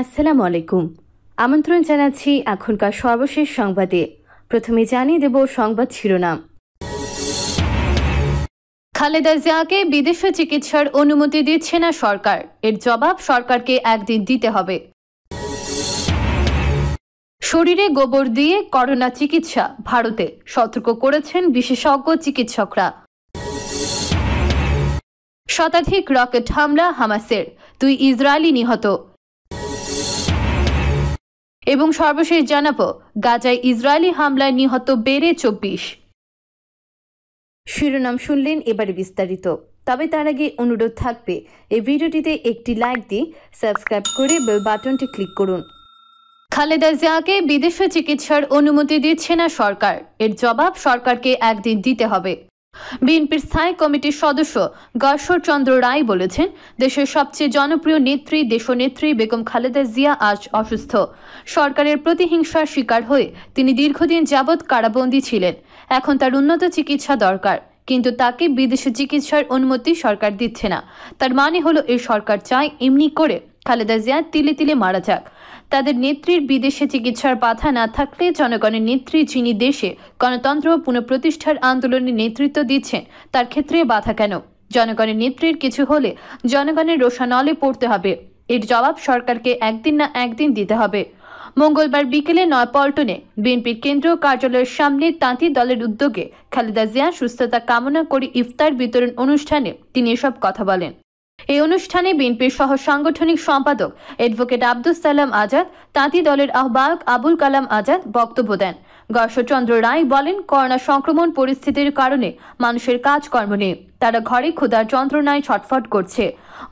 আসসালামু আলাইকুম আমন্ত্রণ জানাচ্ছি এখনকার সর্বশেষ সংবাদে প্রথমে জানিয়ে দেব সংবাদ শিরোনাম খালেদা জিয়াকে বিদেশে চিকিৎসার অনুমতি দিচ্ছে না সরকার এর জবাব সরকারকে একদিন দিতে হবে শরীরে গোবর দিয়ে করোনা চিকিৎসা ভারতে সতর্ক করেছেন বিশেষজ্ঞ চিকিৎসকরা শতাধিক রকেট হামলা হামাসের দুই ইসরায়েলি নিহত এবং সর্বশেষ জানাব গাজায় ইসরায়েলি হামলায় নিহত বেড়ে চব্বিশ শিরোনাম শুনলেন এবারে বিস্তারিত তবে তার আগে অনুরোধ থাকবে এই ভিডিওটিতে একটি লাইক দিয়ে সাবস্ক্রাইব করে বেল বাটনটি ক্লিক করুন খালেদা জিয়াকে বিদেশে চিকিৎসার অনুমতি দিচ্ছে না সরকার এর জবাব সরকারকে একদিন দিতে হবে বিএনপির স্থায়ী কমিটির সদস্য গশ্বর চন্দ্র রায় বলেছেন দেশের সবচেয়ে জনপ্রিয় নেত্রী দেশনেত্রী বেগম খালেদা জিয়া আজ অসুস্থ সরকারের প্রতিহিংসার শিকার হয়ে তিনি দীর্ঘদিন যাবৎ কারাবন্দী ছিলেন এখন তার উন্নত চিকিৎসা দরকার কিন্তু তাকে বিদেশি চিকিৎসার অনুমতি সরকার দিচ্ছে না তার মানে হলো এই সরকার চায় এমনি করে খালেদা জিয়া তিলে তিলে মারা যাক তাদের নেত্রীর বিদেশে চিকিৎসার বাধা না থাকলে জনগণের নেত্রী যিনি দেশে গণতন্ত্র পুনঃপ্রতিষ্ঠার আন্দোলনে নেতৃত্ব দিচ্ছেন তার ক্ষেত্রে বাধা কেন জনগণের নেত্রীর কিছু হলে জনগণের রোষানলে পড়তে হবে এর জবাব সরকারকে একদিন না একদিন দিতে হবে মঙ্গলবার বিকেলে নয়পল্টনে বিএনপির কেন্দ্রীয় কার্যালয়ের সামনে তাঁতি দলের উদ্যোগে খালেদা জিয়া সুস্থতা কামনা করে ইফতার বিতরণ অনুষ্ঠানে তিনি এসব কথা বলেন এই অনুষ্ঠানে বিএনপির সহ সাংগঠনিক সম্পাদক এডভোকেট আব্দুল সালাম আজাদ তাঁতি দলের আহ্বায়ক আবুল কালাম আজাদ বক্তব্য দেন গর্ষচন্দ্র রায় বলেন করোনা সংক্রমণ পরিস্থিতির কারণে মানুষের কাজকর্ম নেই তারা ঘরে ক্ষুধার যন্ত্রণায় ছটফট করছে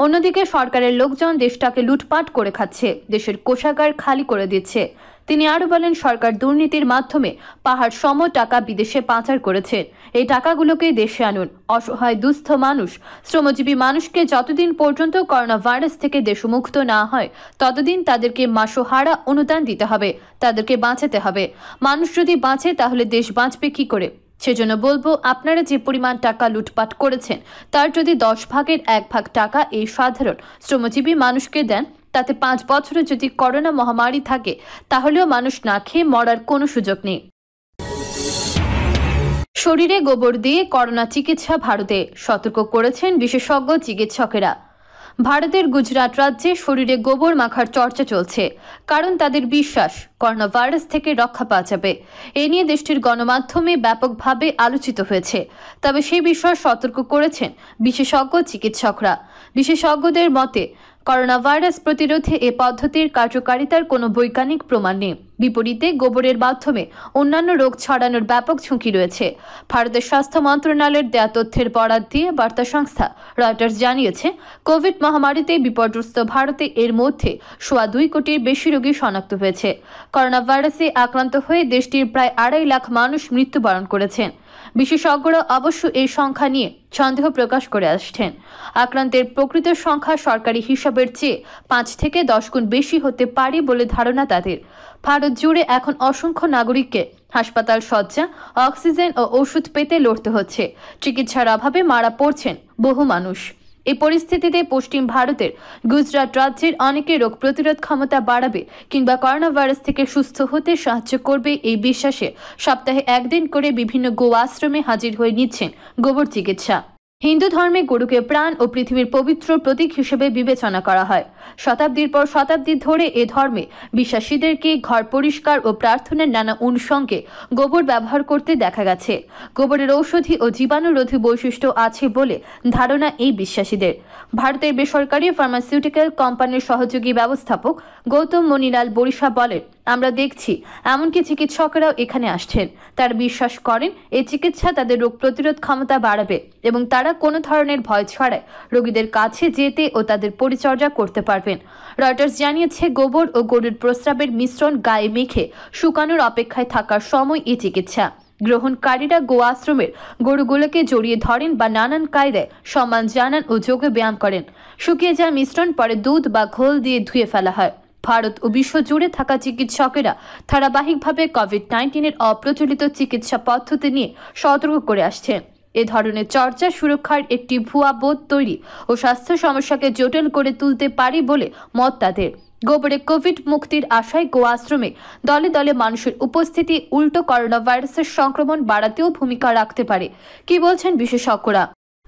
অন্যদিকে সরকারের লোকজন দেশটাকে লুটপাট করে খাচ্ছে দেশের কোষাগার খালি করে দিচ্ছে তিনি আরও বলেন সরকার দুর্নীতির মাধ্যমে পাহাড় সম টাকা বিদেশে পাচার করেছে এই টাকাগুলোকে দেশে আনুন অসহায় দুস্থ মানুষ শ্রমজীবী মানুষকে যতদিন পর্যন্ত করোনা ভাইরাস থেকে দেশমুক্ত না হয় ততদিন তাদেরকে মাসোহারা অনুদান দিতে হবে তাদেরকে বাঁচাতে হবে মানুষ যদি বাঁচে তাহলে দেশ বাঁচবে কি করে সেজন্য বলবো আপনারা যে পরিমাণ টাকা লুটপাট করেছেন তার যদি দশ ভাগের এক ভাগ টাকা এই সাধারণ শ্রমজীবী মানুষকে দেন তাতে পাঁচ বছরে যদি করোনা মহামারী থাকে তাহলেও মানুষ না খেয়ে মরার কোনো সুযোগ নেই শরীরে গোবর দিয়ে করোনা চিকিৎসা ভারতে সতর্ক করেছেন বিশেষজ্ঞ চিকিৎসকেরা ভারতের গুজরাট রাজ্যে শরীরে গোবর মাখার চর্চা চলছে কারণ তাদের বিশ্বাস করোনা ভাইরাস থেকে রক্ষা পাওয়া যাবে এ নিয়ে দেশটির গণমাধ্যমে ব্যাপকভাবে আলোচিত হয়েছে তবে সেই বিষয়ে সতর্ক করেছেন বিশেষজ্ঞ চিকিৎসকরা বিশেষজ্ঞদের মতে করোনা ভাইরাস প্রতিরোধে এ পদ্ধতির কার্যকারিতার কোনো বৈজ্ঞানিক প্রমাণ নেই বিপরীতে গোবরের মাধ্যমে অন্যান্য রোগ ছড়ানোর ব্যাপক ঝুঁকি রয়েছে ভারতের স্বাস্থ্য মন্ত্রণালয়ের দেয়া তথ্যের বরাদ দিয়ে বার্তা সংস্থা রয়টার্স জানিয়েছে কোভিড মহামারীতে বিপর্যস্ত ভারতে এর মধ্যে সোয়া দুই কোটির বেশি রোগী শনাক্ত হয়েছে করোনা ভাইরাসে আক্রান্ত হয়ে দেশটির প্রায় আড়াই লাখ মানুষ মৃত্যুবরণ করেছেন বিশেষজ্ঞরা অবশ্য এই সংখ্যা নিয়ে সন্দেহ প্রকাশ করে আসছেন আক্রান্তের প্রকৃত সংখ্যা সরকারি হিসাবের চেয়ে পাঁচ থেকে দশ গুণ বেশি হতে পারে বলে ধারণা তাদের ভারত জুড়ে এখন অসংখ্য নাগরিককে হাসপাতাল শয্যা অক্সিজেন ও ওষুধ পেতে লড়তে হচ্ছে চিকিৎসার অভাবে মারা পড়ছেন বহু মানুষ এই পরিস্থিতিতে পশ্চিম ভারতের গুজরাট রাজ্যের অনেকে রোগ প্রতিরোধ ক্ষমতা বাড়াবে কিংবা করোনা ভাইরাস থেকে সুস্থ হতে সাহায্য করবে এই বিশ্বাসে সপ্তাহে একদিন করে বিভিন্ন গো আশ্রমে হাজির হয়ে নিচ্ছেন গোবর চিকিৎসা হিন্দু ধর্মে গরুকে প্রাণ ও পৃথিবীর পবিত্র প্রতীক হিসেবে বিবেচনা করা হয় শতাব্দীর পর শতাব্দী ধরে এ ধর্মে বিশ্বাসীদেরকে ঘর পরিষ্কার ও প্রার্থনার নানা অনুষঙ্গে গোবর ব্যবহার করতে দেখা গেছে গোবরের ঔষধি ও জীবাণুরোধী বৈশিষ্ট্য আছে বলে ধারণা এই বিশ্বাসীদের ভারতের বেসরকারি ফার্মাসিউটিক্যাল কোম্পানির সহযোগী ব্যবস্থাপক গৌতম মনিলাল বরিশা বলেন আমরা দেখছি এমনকি চিকিৎসকরাও এখানে আসছেন তারা বিশ্বাস করেন এই চিকিৎসা তাদের রোগ প্রতিরোধ ক্ষমতা বাড়াবে এবং তারা কোনো ধরনের ভয় ছড়ায় রোগীদের কাছে যেতে ও তাদের পরিচর্যা করতে পারবেন রয়টার্স জানিয়েছে গোবর ও গরুর প্রস্রাবের মিশ্রণ গায়ে মেখে শুকানোর অপেক্ষায় থাকার সময় এই চিকিৎসা গ্রহণকারীরা গো আশ্রমের গরুগুলোকে জড়িয়ে ধরেন বা নানান কায়দায় সম্মান জানান ও যোগে ব্যায়াম করেন শুকিয়ে যাওয়া মিশ্রণ পরে দুধ বা ঘোল দিয়ে ধুয়ে ফেলা হয় ভারত ও বিশ্বজুড়ে থাকা চিকিৎসকেরা ধারাবাহিকভাবে কোভিড নাইন্টিনের অপ্রচলিত চিকিৎসা পদ্ধতি নিয়ে সতর্ক করে আসছেন এ ধরনের চর্চা সুরক্ষার একটি ভুয়া বোধ তৈরি ও স্বাস্থ্য সমস্যাকে জটিল করে তুলতে পারে বলে মত তাদের গোবরে কোভিড মুক্তির আশায় গো আশ্রমে দলে দলে মানুষের উপস্থিতি উল্টো করোনা ভাইরাসের সংক্রমণ বাড়াতেও ভূমিকা রাখতে পারে কি বলছেন বিশেষজ্ঞরা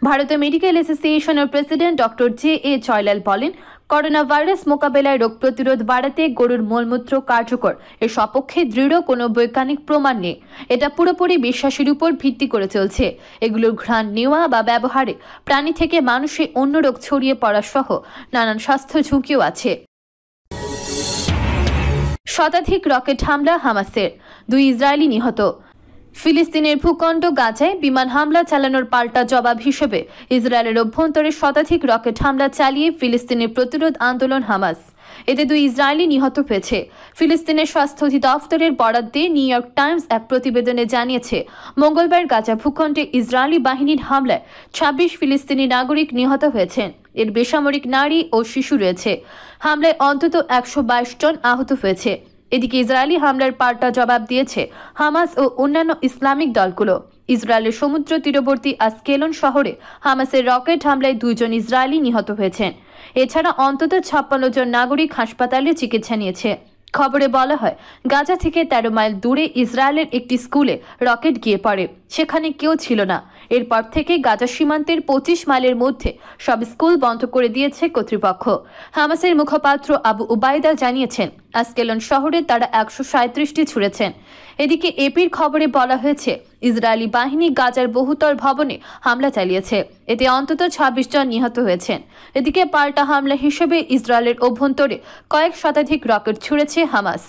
ভারতের মেডিকেল অ্যাসোসিয়েশনের president doctor J A Jayalal বলেন করোনা ভাইরাস মোকাবেলায় রোগ প্রতিরোধ বাড়াতে গরুর মলমূত্র কার্যকর এর সপক্ষে দৃঢ় কোনো বৈজ্ঞানিক প্রমাণ নেই এটা পুরোপুরি বিশ্বাসের উপর ভিত্তি করে চলছে এগুলোর ঘ্রাণ নেওয়া বা ব্যবহারে প্রাণী থেকে মানুষে অন্য রোগ ছড়িয়ে পড়া সহ নানান স্বাস্থ্য ঝুঁকিও আছে শতাধিক রকেট হামলা হামাসের দুই ইসরায়েলি নিহত ফিলিস্তিনের ভূখণ্ড গাজায় বিমান হামলা চালানোর পাল্টা জবাব হিসেবে ইসরায়েলের অভ্যন্তরে শতাধিক রকেট হামলা চালিয়ে ফিলিস্তিনের প্রতিরোধ আন্দোলন হামাস এতে দুই ইসরায়েলি নিহত হয়েছে ফিলিস্তিনের স্বাস্থ্য অধিদপ্তরের বরাদ দিয়ে নিউ ইয়র্ক টাইমস এক প্রতিবেদনে জানিয়েছে মঙ্গলবার গাজা ভূখণ্ডে ইসরায়েলি বাহিনীর হামলায় ছাব্বিশ ফিলিস্তিনি নাগরিক নিহত হয়েছেন এর বেসামরিক নারী ও শিশু রয়েছে হামলায় অন্তত একশো জন আহত হয়েছে এদিকে ইসরায়েলি হামলার পাল্টা জবাব দিয়েছে হামাস ও অন্যান্য ইসলামিক দলগুলো ইসরায়েলের সমুদ্র তীরবর্তী আসকেলন শহরে হামাসের রকেট হামলায় দুইজন ইসরায়েলি নিহত হয়েছেন এছাড়া অন্তত ছাপ্পান্ন জন নাগরিক হাসপাতালে চিকিৎসা নিয়েছে খবরে বলা হয় গাজা থেকে ১৩ মাইল দূরে ইসরায়েলের একটি স্কুলে রকেট গিয়ে পড়ে সেখানে কেউ ছিল না এরপর থেকে গাজা সীমান্তের ২৫ মাইলের মধ্যে সব স্কুল বন্ধ করে দিয়েছে কর্তৃপক্ষ হামাসের মুখপাত্র আবু উবায়দা জানিয়েছেন আজকেলন শহরে তারা একশো সাঁত্রিশটি ছুঁড়েছেন এদিকে এপির খবরে বলা হয়েছে ইসরায়েলি বাহিনী গাজার বহুতল ভবনে হামলা চালিয়েছে এতে অন্তত ছাব্বিশ জন নিহত হয়েছেন এদিকে পাল্টা হামলা হিসেবে ইসরায়েলের অভ্যন্তরে কয়েক শতাধিক রকেট ছুঁড়েছে হামাস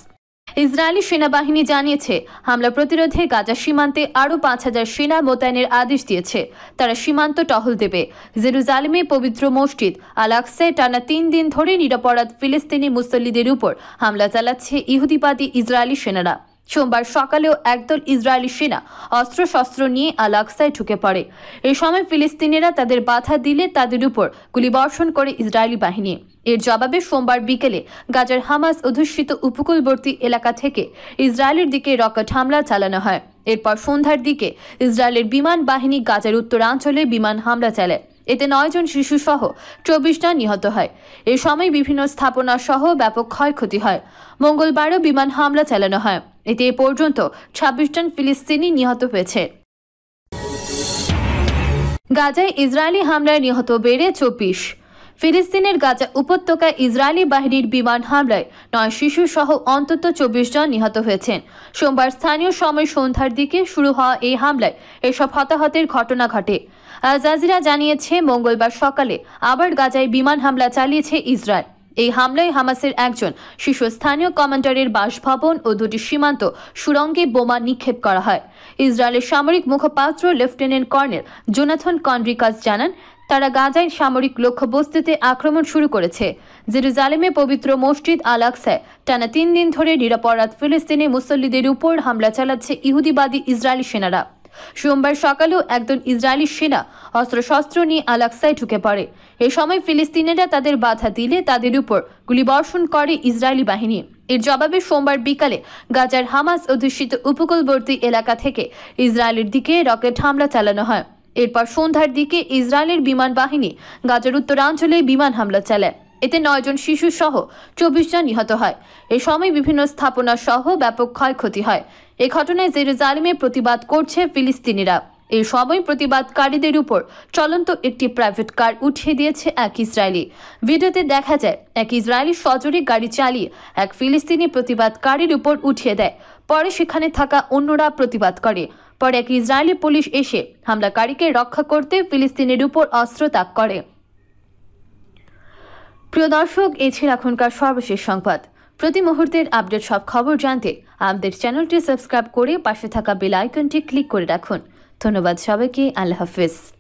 ইসরায়েলি সেনাবাহিনী জানিয়েছে হামলা প্রতিরোধে গাজা সীমান্তে আরও পাঁচ হাজার সেনা মোতায়েনের আদেশ দিয়েছে তারা সীমান্ত টহল দেবে জেরুজালেমে পবিত্র মসজিদ আলাক্সে টানা তিন দিন ধরে নিরাপরাধ ফিলিস্তিনি মুসল্লিদের উপর হামলা চালাচ্ছে ইহুদিবাদী ইসরায়েলি সেনারা সোমবার সকালেও একদল ইসরায়েলি সেনা অস্ত্রশস্ত্র নিয়ে আলাকসায় ঢুকে পড়ে এ সময় ফিলিস্তিনিরা তাদের বাধা দিলে তাদের উপর গুলিবর্ষণ করে ইসরায়েলি বাহিনী এর জবাবে সোমবার বিকেলে গাজার হামাস অধ্যুষিত উপকূলবর্তী এলাকা থেকে ইসরায়েলের দিকে রকেট হামলা চালানো হয় এরপর সন্ধ্যার দিকে ইসরায়েলের বিমান বাহিনী গাজার উত্তরাঞ্চলে বিমান হামলা চালায় এতে নয়জন শিশুসহ চব্বিশ জন নিহত হয় এ সময় বিভিন্ন স্থাপনা সহ ব্যাপক ক্ষয়ক্ষতি হয় মঙ্গলবারও বিমান হামলা চালানো হয় এতে এ পর্যন্ত ছাব্বিশ জন ফিলিস্তিনি নিহত হয়েছে গাজায় ইসরায়েলি হামলায় নিহত বেড়ে চব্বিশ ফিলিস্তিনের গাজা উপত্যকায় ইসরায়েলি বাহিনীর বিমান হামলায় নয় শিশু সহ অন্তত চব্বিশ জন নিহত হয়েছেন সোমবার স্থানীয় সময় সন্ধ্যার দিকে শুরু হওয়া এই হামলায় এসব হতাহতের ঘটনা ঘটে জাজিরা জানিয়েছে মঙ্গলবার সকালে আবার গাজায় বিমান হামলা চালিয়েছে ইসরায়েল এই হামলায় হামাসের একজন শীর্ষস্থানীয় কমান্ডারের বাসভবন ও দুটি সীমান্ত সুরঙ্গে বোমা নিক্ষেপ করা হয় ইসরায়েলের সামরিক মুখপাত্র লেফটেন্যান্ট কর্নেল জোনাথন কন্ড্রিকাস জানান তারা গাজায় সামরিক লক্ষ্যবস্তুতে আক্রমণ শুরু করেছে জেরুজালেমে পবিত্র মসজিদ আল আকসায় টানা তিন দিন ধরে নিরাপরাধ ফিলিস্তিনি মুসল্লিদের উপর হামলা চালাচ্ছে ইহুদিবাদী ইসরায়েলি সেনারা সোমবার সকালেও একজন ইসরায়েলি সেনা অস্ত্রশস্ত্র নিয়ে আলাক্সায় ঢুকে পড়ে এ সময় ফিলিস্তিনিরা তাদের বাধা দিলে তাদের উপর গুলিবর্ষণ করে ইসরায়েলি বাহিনী এর জবাবে সোমবার বিকালে গাজার হামাস অধ্যুষিত উপকূলবর্তী এলাকা থেকে ইসরায়েলের দিকে রকেট হামলা চালানো হয় এরপর সন্ধ্যার দিকে ইসরায়েলের বিমান বাহিনী গাজার উত্তরাঞ্চলে বিমান হামলা চালায় এতে নয়জন শিশু সহ চব্বিশ জন নিহত হয় এ সময় বিভিন্ন স্থাপনা সহ ব্যাপক ক্ষয়ক্ষতি হয় এ ঘটনায় জেরুজালেমে প্রতিবাদ করছে ফিলিস্তিনিরা এই সবই প্রতিবাদকারীদের উপর চলন্ত একটি প্রাইভেট কার উঠিয়ে দিয়েছে এক ইসরায়েলি ভিডিওতে দেখা যায় এক ইসরায়েলি সজোরে গাড়ি চালিয়ে এক ফিলিস্তিনি প্রতিবাদকারীর উপর উঠিয়ে দেয় পরে সেখানে থাকা অন্যরা প্রতিবাদ করে পরে এক ইসরায়েলি পুলিশ এসে হামলাকারীকে রক্ষা করতে ফিলিস্তিনের উপর অস্ত্র তাক করে প্রিয় দর্শক এ ছিল এখনকার সর্বশেষ সংবাদ প্রতি মুহূর্তের আপডেট সব খবর জানতে আমাদের চ্যানেলটি সাবস্ক্রাইব করে পাশে থাকা বেল আইকনটি ক্লিক করে রাখুন ধন্যবাদ সবাইকে আল্লাহ হাফিজ